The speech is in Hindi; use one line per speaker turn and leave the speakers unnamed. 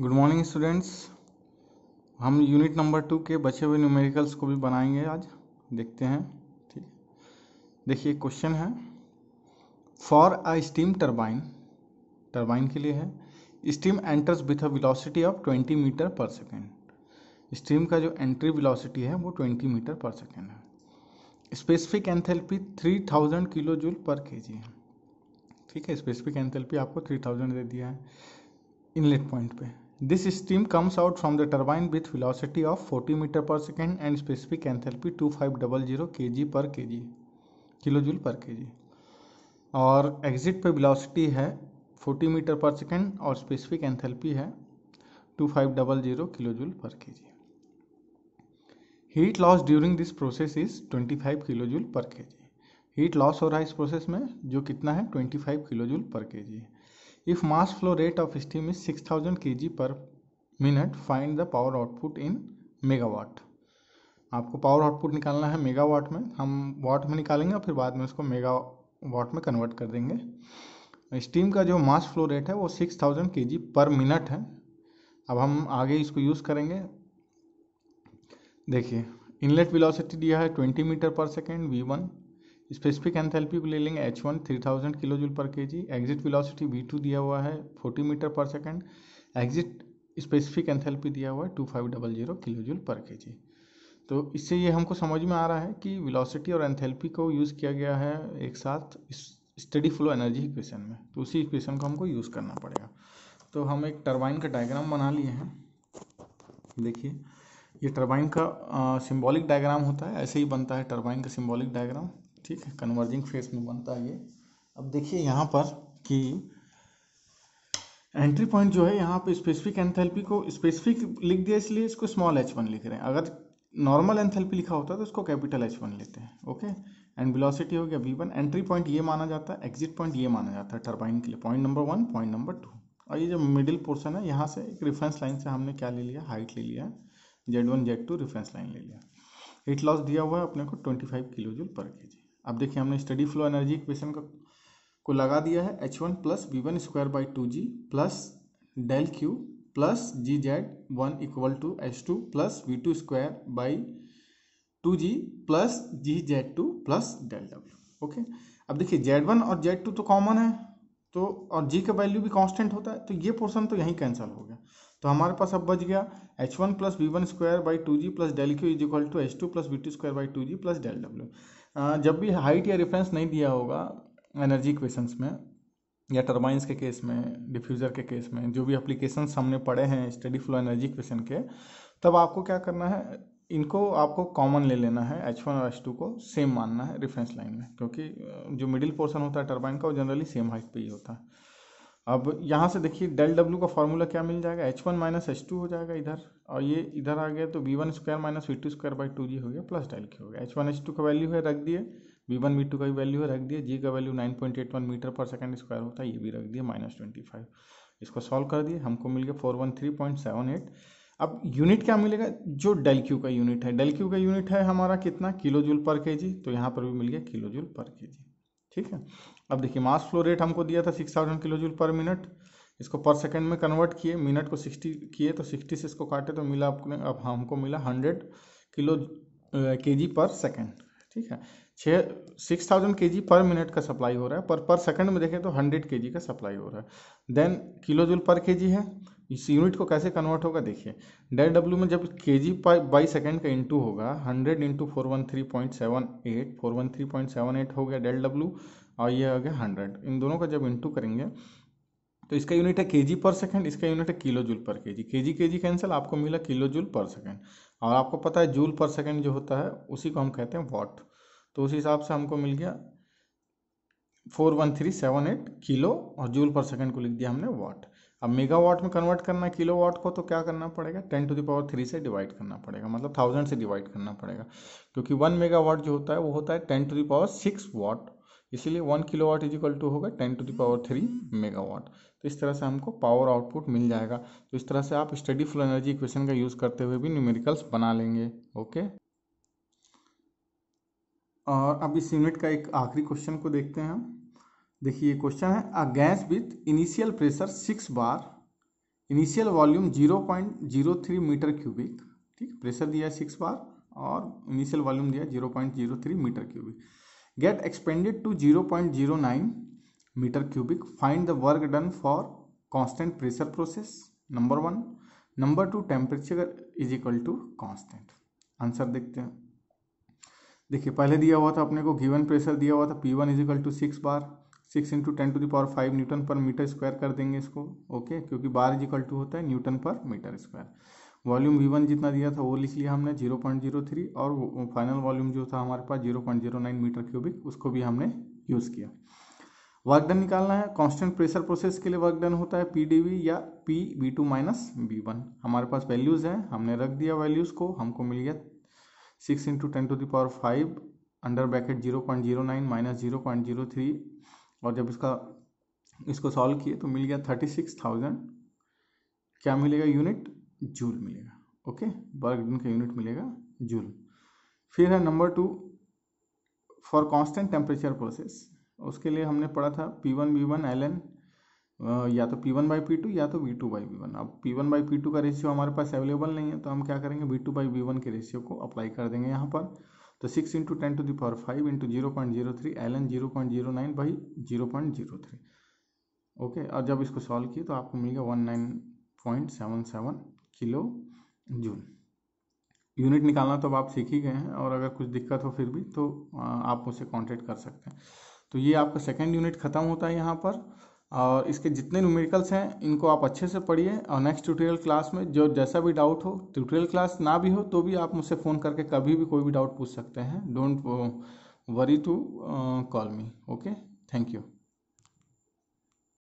गुड मॉर्निंग स्टूडेंट्स हम यूनिट नंबर टू के बचे हुए न्यूमेरिकल्स को भी बनाएंगे आज देखते हैं ठीक देखिए क्वेश्चन है for a steam turbine turbine के लिए है steam enters with a velocity of 20 metre per second steam का जो एंट्री वेलोसिटी है वो 20 मीटर पर सेकेंड है स्पेसिफिक एंथेल्पी 3000 किलो जूल पर जी है ठीक है स्पेसिफिक एंथेल्पी आपको 3000 दे दिया है इनलेट पॉइंट पे this steam comes out from the turbine with velocity of forty metre per second and specific enthalpy two five double zero K G पर के जी किलो जूल पर के जी और एग्जिट पर विलासिटी है फोर्टी मीटर पर सेकेंड और स्पेसिफिक एंथेरपी है two five double zero kilo joule per K G heat loss during this process is twenty five kilo joule per K G heat loss हो रहा है इस प्रोसेस में जो कितना है twenty five kilo joule per K G If mass flow rate of steam is 6000 kg per minute, find the power output in megawatt. आपको पावर आउटपुट निकालना है मेगावाट में हम वाट में निकालेंगे और फिर बाद में उसको मेगावाट में कन्वर्ट कर देंगे स्टीम का जो मास फ्लो रेट है वो 6000 थाउजेंड के जी पर मिनट है अब हम आगे इसको यूज़ करेंगे देखिए इनलेट वेलोसिटी दिया है 20 metre per second V one specific enthalpy को ले लेंगे H one three thousand kilo joule per K G exit velocity V two दिया हुआ है forty metre per second exit specific enthalpy दिया हुआ है two five double zero kilo joule per K जी तो इससे ये हमको समझ में आ रहा है कि वेलोसिटी और एंथैल्पी को यूज़ किया गया है एक साथ स्टडी फ्लो एनर्जी इक्वेशन में तो उसी इक्वेशन को हमको यूज़ करना पड़ेगा तो हम एक टर्बाइन का डायग्राम बना लिए हैं देखिए ये टर्बाइन का सिंबॉलिक डायग्राम होता है ऐसे ही बनता है टर्बाइन का सिंबॉलिक डायग्राम ठीक है कन्वर्जिंग फेस में बनता है ये अब देखिए यहाँ पर कि एंट्री पॉइंट जो है यहाँ पे स्पेसिफिक एंथैल्पी को स्पेसिफिक लिख दिया इसलिए इसको स्मॉल एच वन लिख रहे हैं अगर नॉर्मल एंथैल्पी लिखा होता है तो इसको कैपिटल एच वन लेते हैं ओके एंड वेलोसिटी हो गया वी वन एंट्री पॉइंट ये माना जाता है एग्जिट पॉइंट ये माना जाता है टर्बाइन के लिए point number one point number two और ये जो मिडिल पोर्सन है यहाँ से एक रेफरेंस लाइन से हमने क्या ले लिया हाइट ले लिया Z one Z two reference line ले लिया हीट लॉस दिया हुआ है अपने को twenty five kilo joule per K जी अब देखिए हमने स्टडी फ्लो एनर्जी इक्वेशन का को लगा दिया है H one plus V one square by two G plus del Q plus G Z one equal to H two plus V two square by two G plus G Z two plus del W okay अब देखिए जेड वन और जेड टू तो कॉमन है तो और जी का वैल्यू भी कांस्टेंट होता है तो ये पोर्सन तो यहीं कैंसल हो गया तो हमारे पास अब बच गया H one plus V one square by two G plus del Q is equal to H two plus B two square by two G plus del W जब भी हाइट या रेफरेंस नहीं दिया होगा एनर्जी इक्वेशंस में या टर्बाइंस के केस में डिफ्यूज़र के केस में जो भी एप्लीकेशन हमने पढ़े हैं स्टडी फ्लो एनर्जी इक्वेशन के तब आपको क्या करना है इनको आपको कॉमन ले लेना है एच वन और एच टू को सेम मानना है रेफरेंस लाइन में क्योंकि जो मिडिल पोर्शन होता है टर्बाइन का वो जनरली सेम हाइट पे ही होता है अब यहाँ से देखिए डेल डब्ल्यू का फॉर्मूला क्या मिल जाएगा H one minus H two हो जाएगा इधर और ये इधर आ गया तो V one square minus V two square by two G हो गया प्लस डेल के हो गया एच वन एच टू का वैल्यू है रख दिए वी वन वी टू का भी वैल्यू है रख दिए जी का value nine point eight one metre per second square होता है ये भी रख दिया माइनस ट्वेंटी फाइव इसको सॉल्व कर दिए हमको मिल गया four one three point seven eight अब यूनिट क्या मिलेगा जो डेल क्यू का यूनिट है डेल क्यू का यूनिट है हमारा कितना किलो जूल पर के जी तो यहाँ पर भी मिल गया किलो जूल पर के जी ठीक है अब देखिए मास फ्लो रेट हमको दिया था six thousand kilo joule per minute इसको पर सेकेंड में कन्वर्ट किए मिनट को सिक्सटी किए तो सिक्सटी से इसको काटे तो मिला आपने अब हमको मिला हंड्रेड किलो के जी पर सेकेंड ठीक है छः सिक्स थाउजेंड के जी पर मिनट का सप्लाई हो रहा है पर पर सेकंड में देखें तो हंड्रेड के जी का सप्लाई हो रहा है then kilo joule per K जी है इस यूनिट को कैसे कन्वर्ट होगा देखिए डेल डब्ल्यू में जब के जी बाई सेकेंड का इंटू होगा hundred into four one three point seven eight four one three point seven eight हो गया डेल डब्ल्यू और ये हो गया हंड्रेड इन दोनों का जब इंटू करेंगे तो इसका यूनिट है के जी पर सेकेंड इसका यूनिट है किलो जूल पर के के जी जी के जी कैंसिल आपको मिला किलो जूल पर सेकेंड और आपको पता है जूल पर सेकेंड जो होता है उसी को हम कहते हैं वॉट तो उस हिसाब से हमको मिल गया four one three seven eight kilo और जूल पर सेकेंड को लिख दिया हमने वॉट अब मेगावाट में कन्वर्ट करना है किलोवाट को तो क्या करना पड़ेगा टेन टू पावर थ्री से डिवाइड करना पड़ेगा मतलब थाउजेंड से डिवाइड करना पड़ेगा क्योंकि वन मेगावाट जो होता है वो होता है ten to power six watt इसीलिए one kilo watt is equal to होगा ten to power three megawatt तो इस तरह से हमको पावर आउटपुट मिल जाएगा तो इस तरह से आप स्टडी फुल एनर्जी इक्वेशन का यूज़ करते हुए भी न्यूमेरिकल्स बना लेंगे ओके और अब इस यूनिट का एक आखिरी क्वेश्चन को देखते हैं हम देखिए क्वेश्चन है a gas with initial pressure six bar initial volume zero point zero three metre cubic ठीक प्रेशर दिया है सिक्स बार और इनिशियल वॉल्यूम दिया zero point zero three metre cubic gets expanded to zero point zero nine metre cubic find the work done for constant pressure process number one number two temperature is equal to constant answer देखते हैं देखिए पहले दिया हुआ था अपने को गिवन प्रेशर दिया हुआ था P one is equal to six bar six into ten to the five newton per metre square कर देंगे इसको ओके क्योंकि बार इज इक्वल टू होता है newton per metre square volume V one जितना दिया था वो लिख लिया हमने जीरो पॉइंट जीरो थ्री और फाइनल वॉल्यूम जो था हमारे पास zero point zero nine metre cubic उसको भी हमने यूज़ किया वर्क डन निकालना है कांस्टेंट प्रेशर प्रोसेस के लिए वर्क डन होता है पी या P B two minus B one हमारे पास वैल्यूज़ हैं हमने रख दिया वैल्यूज़ को हमको मिल गया six into ten to power five under bracket zero point zero nine minus zero point zero three और जब इसका इसको सॉल्व किए तो मिल गया थर्टी सिक्स थाउजेंड क्या मिलेगा यूनिट जूल मिलेगा ओके दिन का यूनिट मिलेगा जूल फिर है number two for constant temperature process उसके लिए हमने पढ़ा था P one B one L N या तो P one by P two या तो V two by V one अब P one by P two का रेशियो हमारे पास अवेलेबल नहीं है तो हम क्या करेंगे V two by V one के रेशियो को अप्लाई कर देंगे यहाँ पर तो six into ten to power five into zero point zero three L N zero point zero nine by zero point zero three okay और जब इसको सॉल्व किए तो आपको मिलेगा one nine point seven seven kilo joule unit निकालना तो अब आप सीख ही गए हैं और अगर कुछ दिक्कत हो फिर भी तो आप मुझसे कॉन्टेक्ट कर सकते हैं तो ये आपका सेकेंड यूनिट ख़त्म होता है यहाँ पर और इसके जितने न्यूमेरिकल्स हैं इनको आप अच्छे से पढ़िए और नेक्स्ट ट्यूटोरियल क्लास में जो जैसा भी डाउट हो ट्यूटोरियल क्लास ना भी हो तो भी आप मुझसे फ़ोन करके कभी भी कोई भी डाउट पूछ सकते हैं don't worry to call me okay thank you